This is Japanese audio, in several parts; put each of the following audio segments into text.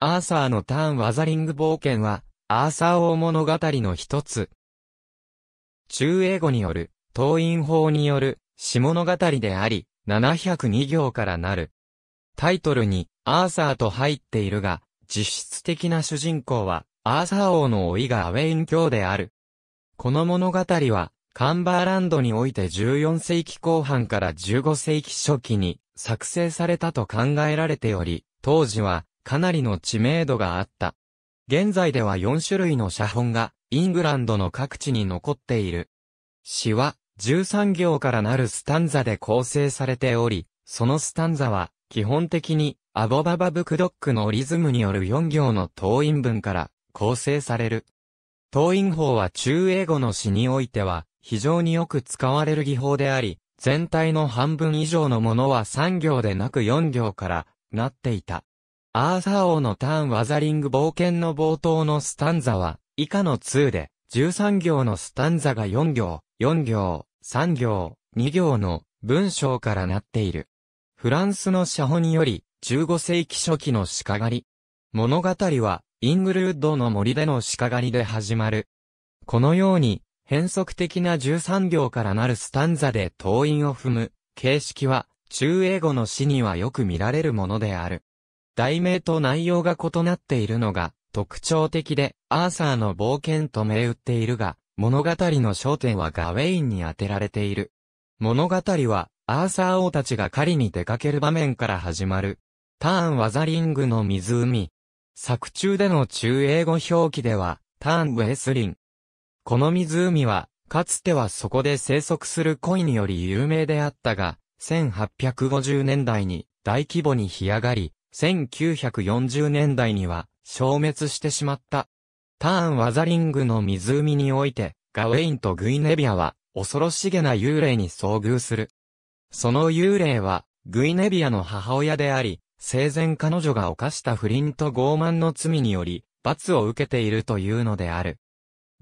アーサーのターンワザリング冒険は、アーサー王物語の一つ。中英語による、党員法による、詩物語であり、702行からなる。タイトルに、アーサーと入っているが、実質的な主人公は、アーサー王の老いがアウェイン卿である。この物語は、カンバーランドにおいて14世紀後半から15世紀初期に作成されたと考えられており、当時はかなりの知名度があった。現在では4種類の写本がイングランドの各地に残っている。詩は13行からなるスタンザで構成されており、そのスタンザは基本的にアボババブクドックのリズムによる4行の党員文から構成される。党員法は中英語の詩においては非常によく使われる技法であり、全体の半分以上のものは3行でなく4行からなっていた。アーサー王のターンワザリング冒険の冒頭のスタンザは、以下の2で、13行のスタンザが4行、4行、3行、2行の文章からなっている。フランスの写本より、15世紀初期の鹿狩り。物語は、イングルウッドの森での鹿狩りで始まる。このように、変則的な13行からなるスタンザで党員を踏む、形式は、中英語の詩にはよく見られるものである。題名と内容が異なっているのが特徴的で、アーサーの冒険と銘打っているが、物語の焦点はガウェインに当てられている。物語は、アーサー王たちが狩りに出かける場面から始まる。ターン・ワザリングの湖。作中での中英語表記では、ターン・ウェスリン。この湖は、かつてはそこで生息する恋により有名であったが、1850年代に大規模に干上がり、1940年代には消滅してしまった。ターン・ワザリングの湖において、ガウェインとグイネビアは恐ろしげな幽霊に遭遇する。その幽霊は、グイネビアの母親であり、生前彼女が犯した不倫と傲慢の罪により、罰を受けているというのである。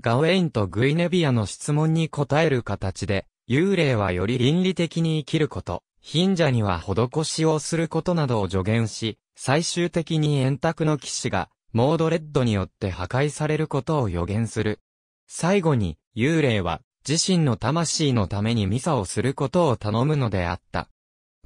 ガウェインとグイネビアの質問に答える形で、幽霊はより倫理的に生きること、貧者には施しをすることなどを助言し、最終的に円卓の騎士が、モードレッドによって破壊されることを予言する。最後に、幽霊は、自身の魂のためにミサをすることを頼むのであった。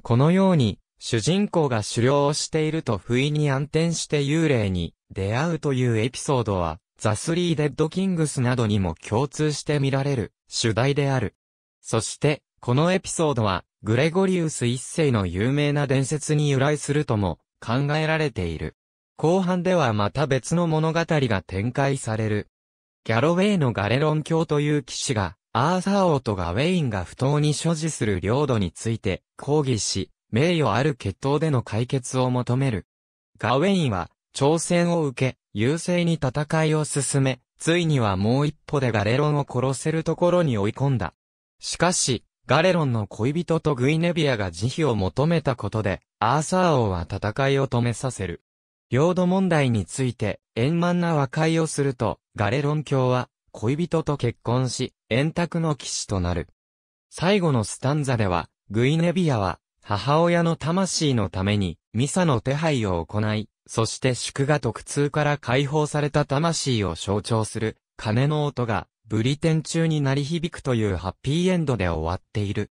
このように、主人公が狩猟をしていると不意に暗転して幽霊に出会うというエピソードは、ザ・スリー・デッド・キングスなどにも共通して見られる主題である。そして、このエピソードは、グレゴリウス一世の有名な伝説に由来するとも考えられている。後半ではまた別の物語が展開される。ギャロウェイのガレロン教という騎士が、アーサー王とガウェインが不当に所持する領土について抗議し、名誉ある決闘での解決を求める。ガウェインは、挑戦を受け、優勢に戦いを進め、ついにはもう一歩でガレロンを殺せるところに追い込んだ。しかし、ガレロンの恋人とグイネビアが慈悲を求めたことで、アーサー王は戦いを止めさせる。領土問題について、円満な和解をすると、ガレロン教は、恋人と結婚し、円卓の騎士となる。最後のスタンザでは、グイネビアは、母親の魂のために、ミサの手配を行い、そして祝賀と苦痛から解放された魂を象徴する、鐘の音が、ブリテン中に鳴り響くというハッピーエンドで終わっている。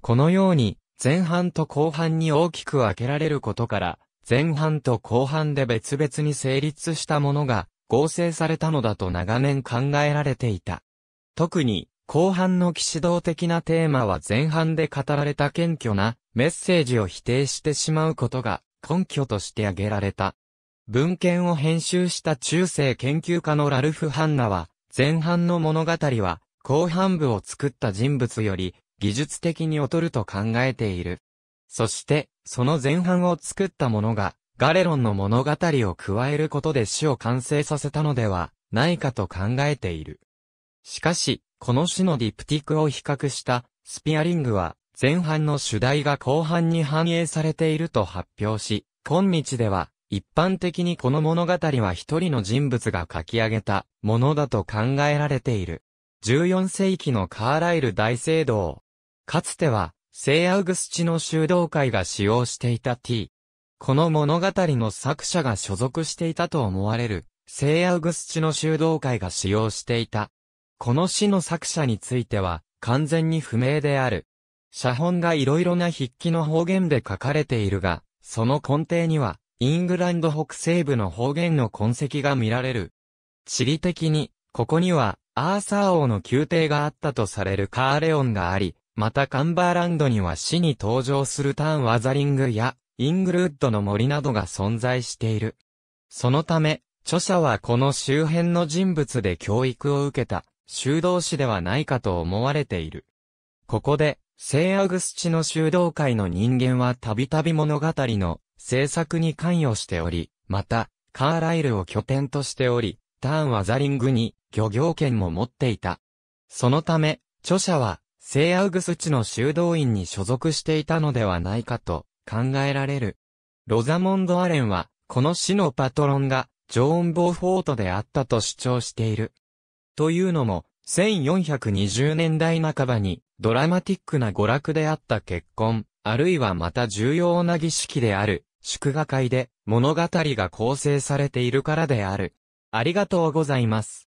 このように、前半と後半に大きく分けられることから、前半と後半で別々に成立したものが合成されたのだと長年考えられていた。特に、後半の騎士道的なテーマは前半で語られた謙虚なメッセージを否定してしまうことが根拠として挙げられた。文献を編集した中世研究家のラルフ・ハンナは、前半の物語は、後半部を作った人物より、技術的に劣ると考えている。そして、その前半を作った者が、ガレロンの物語を加えることで死を完成させたのでは、ないかと考えている。しかし、この詩のディプティクを比較した、スピアリングは、前半の主題が後半に反映されていると発表し、今日では、一般的にこの物語は一人の人物が書き上げたものだと考えられている。14世紀のカーライル大聖堂。かつては、聖アウグスチの修道会が使用していた T。この物語の作者が所属していたと思われる、聖アウグスチの修道会が使用していた。この詩の作者については、完全に不明である。写本が色々な筆記の方言で書かれているが、その根底には、イングランド北西部の方言の痕跡が見られる。地理的に、ここには、アーサー王の宮廷があったとされるカーレオンがあり、またカンバーランドには市に登場するターンワザリングや、イングルウッドの森などが存在している。そのため、著者はこの周辺の人物で教育を受けた、修道士ではないかと思われている。ここで、聖アグスチの修道会の人間はたびたび物語の制作に関与しており、また、カーライルを拠点としており、ターンはザリングに漁業権も持っていた。そのため、著者は、聖アウグス地の修道院に所属していたのではないかと考えられる。ロザモンド・アレンは、この死のパトロンが、ジョーン・ボーフォートであったと主張している。というのも、1420年代半ばに、ドラマティックな娯楽であった結婚、あるいはまた重要な儀式である、祝賀会で物語が構成されているからである。ありがとうございます。